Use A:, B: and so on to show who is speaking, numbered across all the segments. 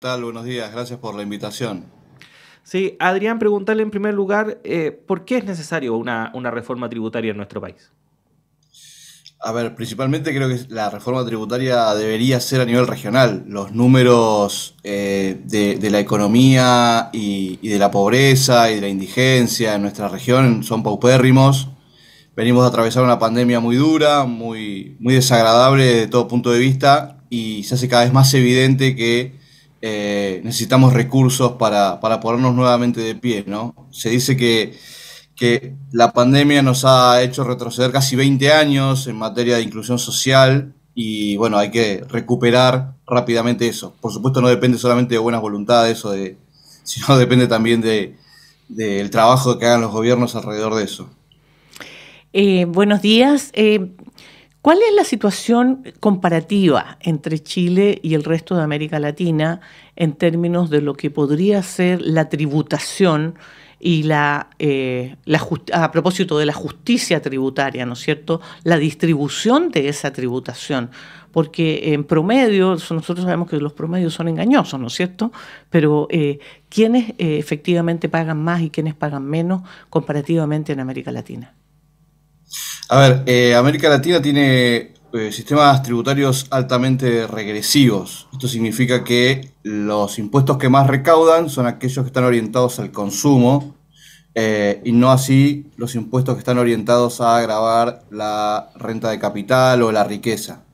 A: tal? Buenos días, gracias por la invitación. Sí, Adrián, preguntarle en primer lugar, eh, ¿por qué es necesario una, reforma tributaria en nuestro país?
B: A ver, principalmente creo que la reforma tributaria debería ser a nivel regional. Los números eh, de, la economía y, de la pobreza y de la indigencia en nuestra región son paupérrimos. Venimos a atravesar una pandemia muy dura, muy, muy desagradable de todo punto de vista y se hace cada vez más evidente que eh, necesitamos recursos para, ponernos nuevamente de pie, ¿no? Se dice que, la pandemia nos ha hecho retroceder casi 20 años en materia de inclusión social y bueno, hay que recuperar rápidamente eso. Por supuesto no depende solamente de buenas voluntades o de, sino depende también del trabajo que hagan los gobiernos alrededor de eso.
C: Eh, buenos días. Eh, ¿Cuál es la situación comparativa entre Chile y el resto de América Latina en términos de lo que podría ser la tributación y la, eh, a propósito de la justicia tributaria, ¿no es cierto? La distribución de esa tributación, porque en promedio, nosotros sabemos que los promedios son engañosos, ¿no es cierto? Pero eh, ¿quiénes eh, efectivamente pagan más y quiénes pagan menos comparativamente en América Latina?
B: A ver, eh, América Latina tiene eh, sistemas tributarios altamente regresivos. Esto significa que los impuestos que más recaudan son aquellos que están orientados al consumo eh, y no así los impuestos que están orientados a agravar la renta de capital o la riqueza.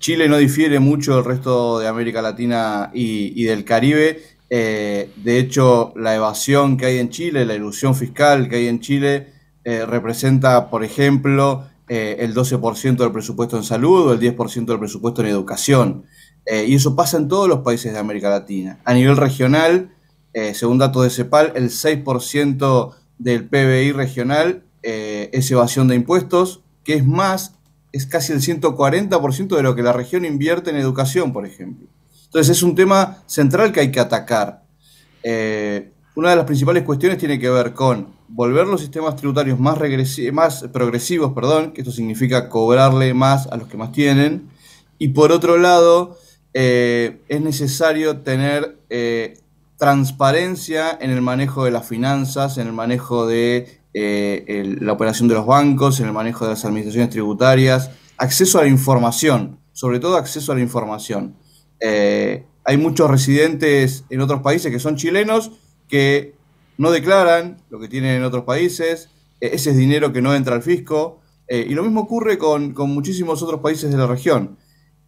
B: Chile no difiere mucho del resto de América Latina y, y del Caribe. de hecho, la evasión que hay en Chile, la ilusión fiscal que hay en Chile, eh, representa, por ejemplo, eh, el 12% del presupuesto en salud o el 10% del presupuesto en educación. Eh, y eso pasa en todos los países de América Latina. A nivel regional, según datos de CEPAL, el 6% del PBI regional es evasión de impuestos, que es más, es casi el 140% de lo que la región invierte en educación, por ejemplo. Entonces es un tema central que hay que atacar. Una de las principales cuestiones tiene que ver con volver los sistemas tributarios más, más progresivos, perdón, que esto significa cobrarle más a los que más tienen, y por otro lado, eh, es necesario tener eh, transparencia en el manejo de las finanzas, en el manejo de eh, la operación de los bancos, en el manejo de las administraciones tributarias, acceso a la información, sobre todo acceso a la información. hay muchos residentes en otros países que son chilenos, que no declaran lo que tienen en otros países, e-, ese es dinero que no entra al fisco, eh, y lo mismo ocurre con, muchísimos otros países de la región.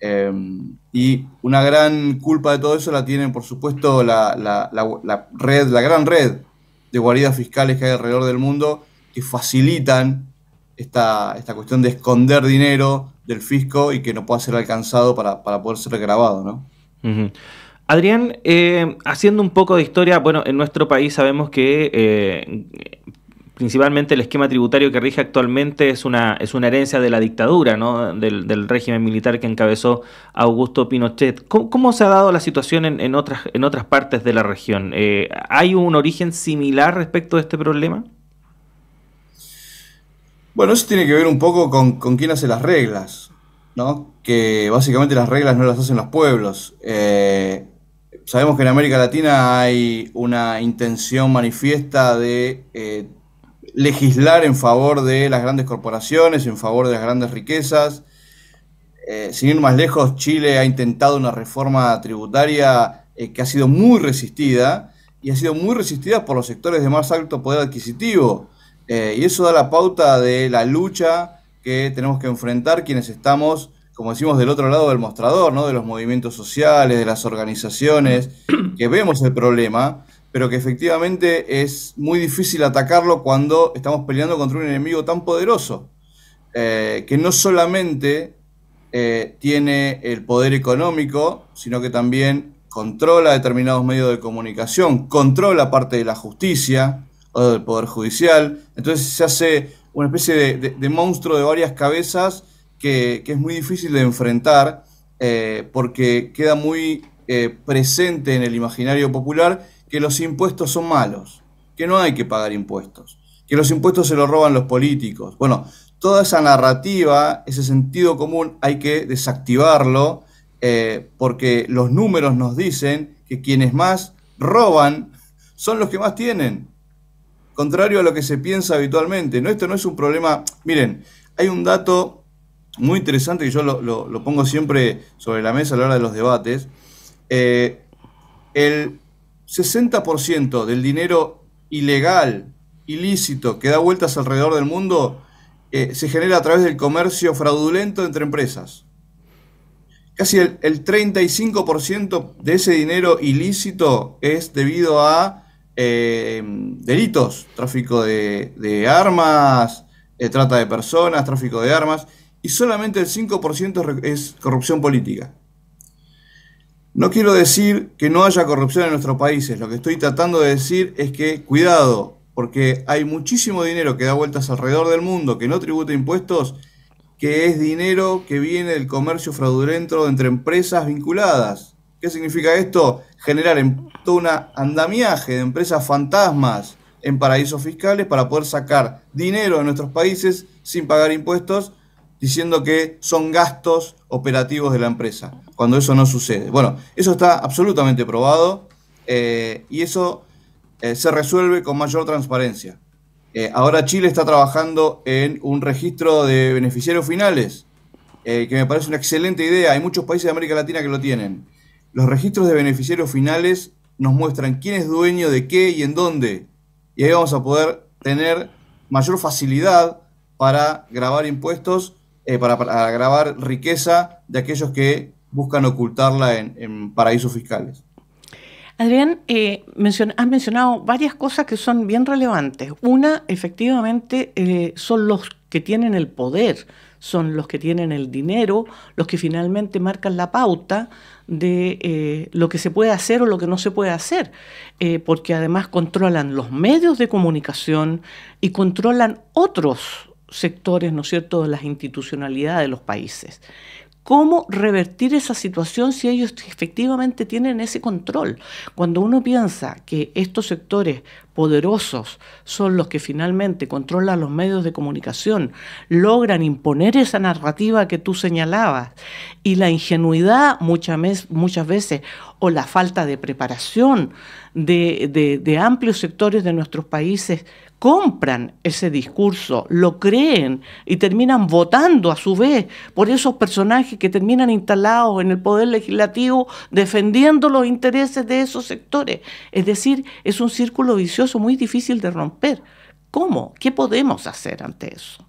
B: Em, y una gran culpa de todo eso la tienen, por supuesto, la, red, la gran red de guaridas fiscales que hay alrededor del mundo que facilitan esta, cuestión de esconder dinero del fisco y que no pueda ser alcanzado para, poder ser grabado,
A: ¿no? Adrián, eh, haciendo un poco de historia, bueno, en nuestro país sabemos que eh, principalmente el esquema tributario que rige actualmente es una, es una herencia de la dictadura, ¿no? del, régimen militar que encabezó Augusto Pinochet. ¿Cómo, se ha dado la situación en, otras, en otras partes de la región? Eh, ¿Hay un origen similar respecto a este problema?
B: Bueno, eso tiene que ver un poco con, quién hace las reglas, ¿no? que básicamente las reglas no las hacen los pueblos sabemos que en América Latina hay una intención manifiesta de eh, legislar en favor de las grandes corporaciones, en favor de las grandes riquezas. Eh, sin ir más lejos, Chile ha intentado una reforma tributaria eh, que ha sido muy resistida y ha sido muy resistida por los sectores de más alto poder adquisitivo. y eso da la pauta de la lucha que tenemos que enfrentar quienes estamos como decimos, del otro lado del mostrador, ¿no? De los movimientos sociales, de las organizaciones, que vemos el problema, pero que efectivamente es muy difícil atacarlo cuando estamos peleando contra un enemigo tan poderoso, eh, que no solamente eh, tiene el poder económico, sino que también controla determinados medios de comunicación, controla parte de la justicia o del poder judicial, entonces se hace una especie de monstruo de varias cabezas que, es muy difícil de enfrentar eh, porque queda muy eh, presente en el imaginario popular que los impuestos son malos, que no hay que pagar impuestos, que los impuestos se los roban los políticos. Bueno, toda esa narrativa, ese sentido común, hay que desactivarlo eh, porque los números nos dicen que quienes más roban son los que más tienen. Contrario a lo que se piensa habitualmente. No, esto no es un problema. Miren, hay un dato muy interesante, y yo lo, lo, pongo siempre sobre la mesa a la hora de los debates. Eh, el 60% del dinero ilegal, ilícito, que da vueltas alrededor del mundo, eh, se genera a través del comercio fraudulento entre empresas. Casi el, 35% de ese dinero ilícito es debido a eh, delitos, tráfico de, armas, trata de personas, tráfico de armas y solamente el 5% es corrupción política. No quiero decir que no haya corrupción en nuestros países, lo que estoy tratando de decir es que cuidado, porque hay muchísimo dinero que da vueltas alrededor del mundo, que no tributa impuestos, que es dinero que viene del comercio fraudulento entre empresas vinculadas. ¿Qué significa esto? Generar en todo un andamiaje de empresas fantasmas en paraísos fiscales para poder sacar dinero de nuestros países sin pagar impuestos diciendo que son gastos operativos de la empresa, cuando eso no sucede. Bueno, eso está absolutamente probado eh, y eso eh, se resuelve con mayor transparencia. Eh, ahora Chile está trabajando en un registro de beneficiarios finales, que me parece una excelente idea. Hay muchos países de América Latina que lo tienen. Los registros de beneficiarios finales nos muestran quién es dueño de qué y en dónde. Y ahí vamos a poder tener mayor facilidad para grabar impuestos eh, para, agravar riqueza de aquellos que buscan ocultarla en, paraísos fiscales.
C: Adrián, eh, has mencionado varias cosas que son bien relevantes. Una, efectivamente, eh, son los que tienen el poder, son los que tienen el dinero, los que finalmente marcan la pauta de lo que se puede hacer o lo que no se puede hacer, porque además controlan los medios de comunicación y controlan otros sectores, ¿no es cierto?, de las institucionalidades de los países. ¿Cómo revertir esa situación si ellos efectivamente tienen ese control? Cuando uno piensa que estos sectores poderosos son los que finalmente controlan los medios de comunicación, logran imponer esa narrativa que tú señalabas y la ingenuidad muchas, muchas veces o la falta de preparación de amplios sectores de nuestros países compran ese discurso, lo creen y terminan votando a su vez por esos personajes que terminan instalados en el poder legislativo defendiendo los intereses de esos sectores. Es decir, es un círculo vicioso muy difícil de romper. ¿Cómo? ¿Qué podemos hacer ante eso?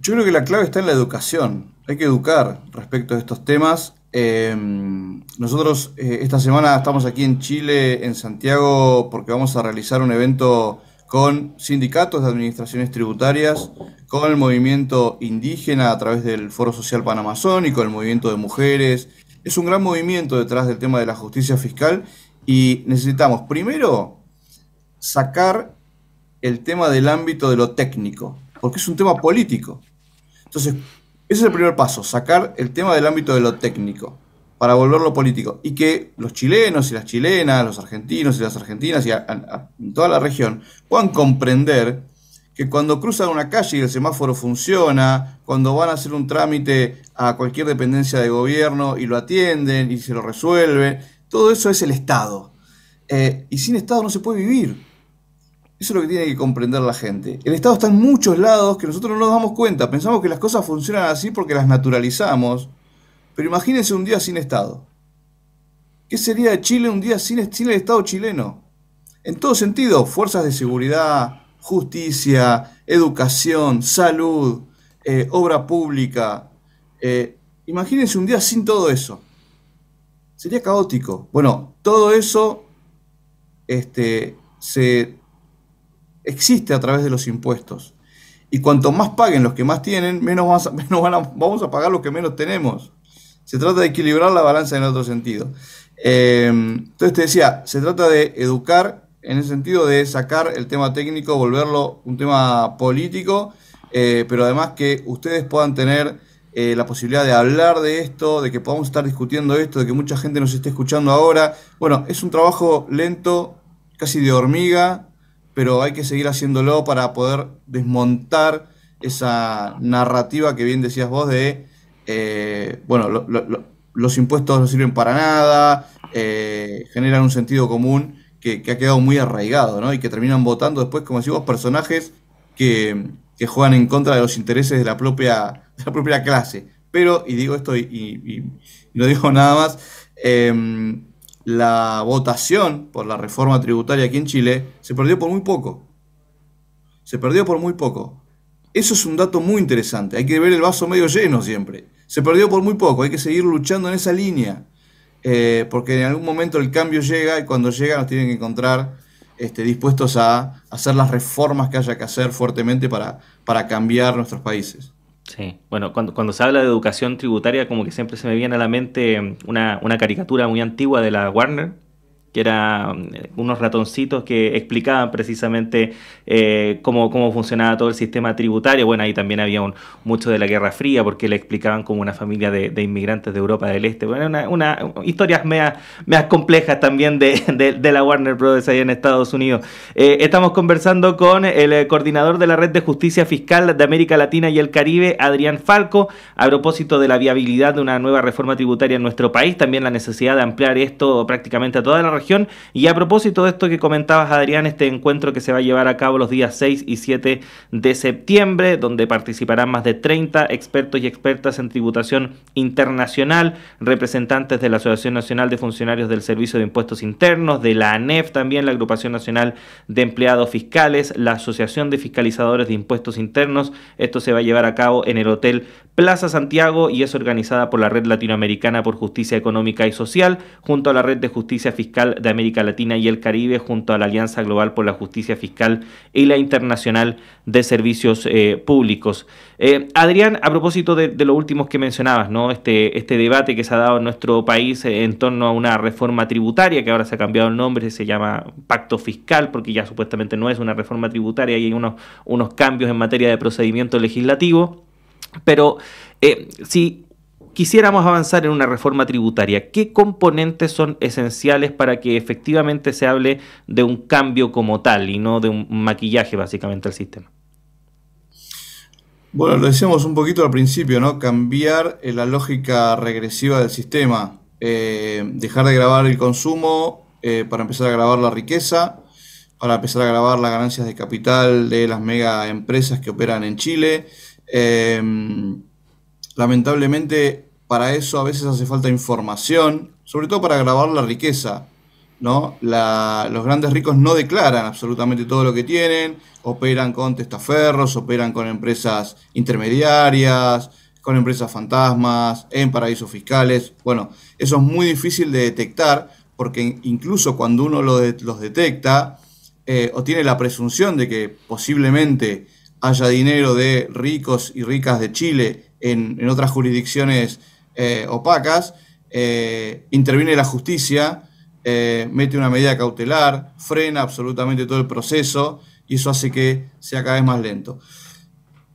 B: Yo creo que la clave está en la educación. Hay que educar respecto a estos temas Em, nosotros eh, esta semana estamos aquí en Chile, en Santiago, porque vamos a realizar un evento con sindicatos de administraciones tributarias, con el movimiento indígena a través del Foro Social Panamazón y con el movimiento de mujeres. Es un gran movimiento detrás del tema de la justicia fiscal y necesitamos primero sacar el tema del ámbito de lo técnico, porque es un tema político. Entonces, ese es el primer paso, sacar el tema del ámbito de lo técnico para volverlo político. Y que los chilenos y las chilenas, los argentinos y las argentinas y toda la región puedan comprender que cuando cruzan una calle y el semáforo funciona, cuando van a hacer un trámite a cualquier dependencia de gobierno y lo atienden y se lo resuelven, todo eso es el Estado. Eh, y sin Estado no se puede vivir. Eso es lo que tiene que comprender la gente. El Estado está en muchos lados que nosotros no nos damos cuenta. Pensamos que las cosas funcionan así porque las naturalizamos. Pero imagínense un día sin Estado. ¿Qué sería Chile un día sin, el Estado chileno? En todo sentido, fuerzas de seguridad, justicia, educación, salud, eh, obra pública. Eh, imagínense un día sin todo eso. Sería caótico. Bueno, todo eso este, se existe a través de los impuestos. Y cuanto más paguen los que más tienen, menos, vamos a pagar los que menos tenemos. Se trata de equilibrar la balanza en otro sentido. Em, entonces te decía, se trata de educar en el sentido de sacar el tema técnico, volverlo un tema político, eh, pero además que ustedes puedan tener eh, la posibilidad de hablar de esto, de que podamos estar discutiendo esto, de que mucha gente nos esté escuchando ahora. Bueno, es un trabajo lento, casi de hormiga, pero hay que seguir haciéndolo para poder desmontar esa narrativa que bien decías vos de, eh, bueno, los impuestos no sirven para nada, eh, generan un sentido común que, ha quedado muy arraigado, ¿no? Y que terminan votando después, como vos, personajes que, juegan en contra de los intereses de la propia, la propia clase. Pero, y digo esto y, no digo nada más, em, la votación por la reforma tributaria aquí en Chile se perdió por muy poco. Se perdió por muy poco. Eso es un dato muy interesante. Hay que ver el vaso medio lleno siempre. Se perdió por muy poco. Hay que seguir luchando en esa línea. Eh, porque en algún momento el cambio llega y cuando llega nos tienen que encontrar este, dispuestos a hacer las reformas que haya que hacer fuertemente para cambiar nuestros países. Sí,
A: bueno, cuando, cuando se habla de educación tributaria, como que siempre se me viene a la mente em, una, una caricatura muy antigua de la Warner, que eran mm, unos ratoncitos que explicaban precisamente eh, cómo, funcionaba todo el sistema tributario. Bueno, ahí también había mucho de la Guerra Fría, porque le explicaban como una familia de, inmigrantes de Europa del Este. Bueno, una, historias mea complejas también de, la Warner Brothers ahí en Estados Unidos. Eh, estamos conversando con el eh, coordinador de la Red de Justicia Fiscal de América Latina y el Caribe, Adrián Falco, a propósito de la viabilidad de una nueva reforma tributaria en nuestro país, también la necesidad de ampliar esto prácticamente a toda la región y a propósito de esto que comentabas, Adrián, este encuentro que se va a llevar a cabo los días 6 y 7 de septiembre, donde participarán más de 30 expertos y expertas en tributación internacional, representantes de la Asociación Nacional de Funcionarios del Servicio de Impuestos Internos, de la ANEF también, la Agrupación Nacional de Empleados Fiscales, la Asociación de Fiscalizadores de Impuestos Internos. Esto se va a llevar a cabo en el Hotel Plaza Santiago y es organizada por la Red Latinoamericana por Justicia Económica y Social, junto a la Red de Justicia Fiscal de América Latina y el Caribe junto a la Alianza Global por la Justicia Fiscal y la Internacional de Servicios eh, Públicos. Eh, Adrián, a propósito de, lo último que mencionabas, ¿no? Este, este debate que se ha dado en nuestro país eh, en torno a una reforma tributaria, que ahora se ha cambiado el nombre, se llama pacto fiscal, porque ya supuestamente no es una reforma tributaria y hay unos, unos cambios en materia de procedimiento legislativo. Pero sí. si quisiéramos avanzar en una reforma tributaria, ¿qué componentes son esenciales para que efectivamente se hable de un cambio como tal y no de un maquillaje básicamente al sistema?
B: Bueno, lo decíamos un poquito al principio, ¿no? Cambiar eh, la lógica regresiva del sistema, eh, dejar de grabar el consumo eh, para empezar a grabar la riqueza, para empezar a grabar las ganancias de capital de las mega empresas que operan en Chile Lamentablemente, para eso a veces hace falta información, sobre todo para grabar la riqueza. ¿no? los grandes ricos no declaran absolutamente todo lo que tienen, operan con testaferros, operan con empresas intermediarias, con empresas fantasmas, en paraísos fiscales. Bueno, eso es muy difícil de detectar porque incluso cuando uno los detecta eh, o tiene la presunción de que posiblemente haya dinero de ricos y ricas de Chile en, otras jurisdicciones eh, opacas, eh, interviene la justicia, eh, mete una medida cautelar, frena absolutamente todo el proceso y eso hace que sea cada vez más lento.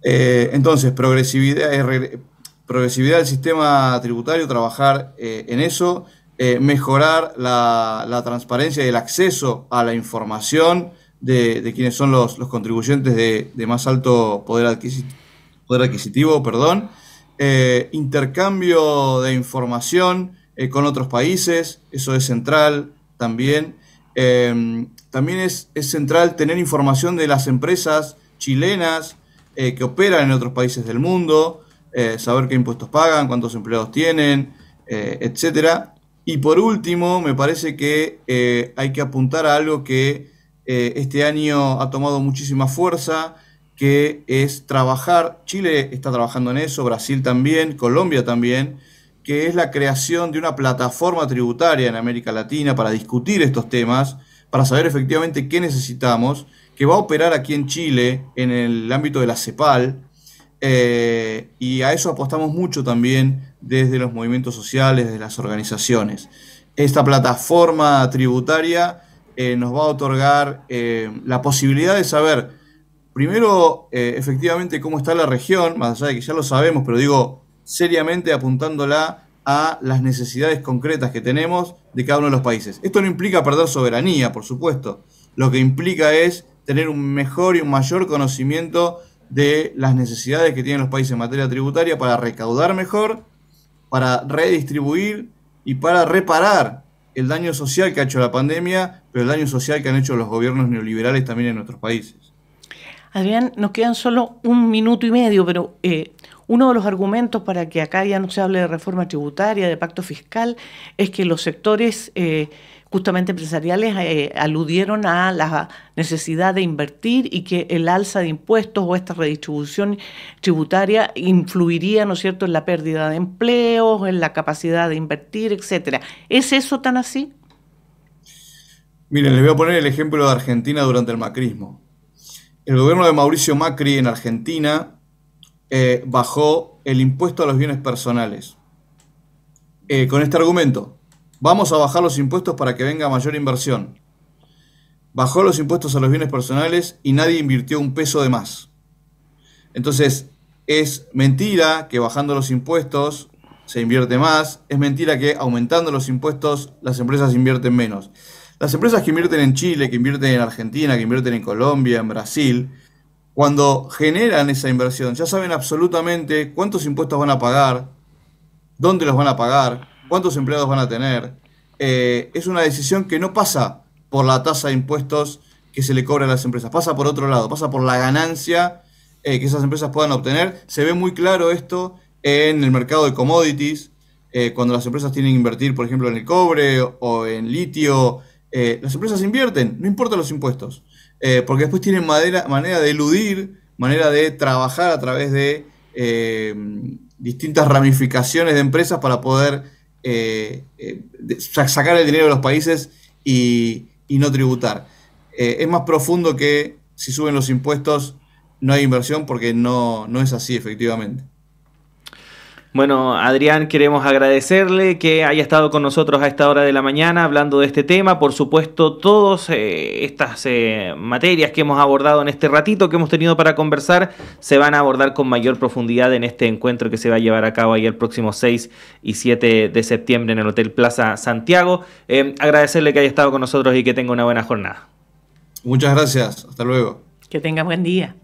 B: entonces, progresividad, progresividad del sistema tributario, trabajar en eso, mejorar la, transparencia y el acceso a la información de, quienes son los, contribuyentes de más alto poder adquisitivo poder adquisitivo, perdón, eh, intercambio de información eh, con otros países, eso es central también. Em, también es, es, central tener información de las empresas chilenas eh, que operan en otros países del mundo, saber qué impuestos pagan, cuántos empleados tienen, etcétera. Y por último, me parece que hay que apuntar a algo que este año ha tomado muchísima fuerza, que es trabajar, Chile está trabajando en eso, Brasil también, Colombia también, que es la creación de una plataforma tributaria en América Latina para discutir estos temas, para saber efectivamente qué necesitamos, que va a operar aquí en Chile en el ámbito de la CEPAL, eh, y a eso apostamos mucho también desde los movimientos sociales, desde las organizaciones. Esta plataforma tributaria eh, nos va a otorgar eh, la posibilidad de saber Primero, eh, efectivamente, cómo está la región, más allá de que ya lo sabemos, pero digo seriamente apuntándola a las necesidades concretas que tenemos de cada uno de los países. Esto no implica perder soberanía, por supuesto. Lo que implica es tener un mejor y un mayor conocimiento de las necesidades que tienen los países en materia tributaria para recaudar mejor, para redistribuir y para reparar el daño social que ha hecho la pandemia, pero el daño social que han hecho los gobiernos neoliberales también en nuestros países.
C: Adrián, nos quedan solo un minuto y medio, pero eh, uno de los argumentos para que acá ya no se hable de reforma tributaria, de pacto fiscal, es que los sectores eh, justamente empresariales eh, aludieron a la necesidad de invertir y que el alza de impuestos o esta redistribución tributaria influiría, ¿no es cierto?, en la pérdida de empleos, en la capacidad de invertir, etcétera. ¿Es eso tan así?
B: Miren, les voy a poner el ejemplo de Argentina durante el macrismo. El gobierno de Mauricio Macri en Argentina eh, bajó el impuesto a los bienes personales. Eh, con este argumento, vamos a bajar los impuestos para que venga mayor inversión. Bajó los impuestos a los bienes personales y nadie invirtió un peso de más. Entonces, es mentira que bajando los impuestos se invierte más, es mentira que aumentando los impuestos las empresas invierten menos. Las empresas que invierten en Chile, que invierten en Argentina, que invierten en Colombia, en Brasil, cuando generan esa inversión, ya saben absolutamente cuántos impuestos van a pagar, dónde los van a pagar, cuántos empleados van a tener. Eh, es una decisión que no pasa por la tasa de impuestos que se le cobra a las empresas, pasa por otro lado, pasa por la ganancia eh, que esas empresas puedan obtener. Se ve muy claro esto en el mercado de commodities, eh, cuando las empresas tienen que invertir, por ejemplo, en el cobre o en litio, eh, las empresas invierten, no importan los impuestos, eh, porque después tienen manera de eludir, manera de trabajar a través de eh, distintas ramificaciones de empresas para poder sacar el dinero de los países y, no tributar. es más profundo que si suben los impuestos no hay inversión porque no es así efectivamente.
A: Bueno, Adrián, queremos agradecerle que haya estado con nosotros a esta hora de la mañana hablando de este tema. Por supuesto, todas eh, estas eh, materias que hemos abordado en este ratito que hemos tenido para conversar se van a abordar con mayor profundidad en este encuentro que se va a llevar a cabo ahí el próximo 6 y 7 de septiembre en el Hotel Plaza Santiago. Eh, agradecerle que haya estado con nosotros y que tenga una buena jornada.
B: Muchas gracias. Hasta luego.
C: Que tenga buen día.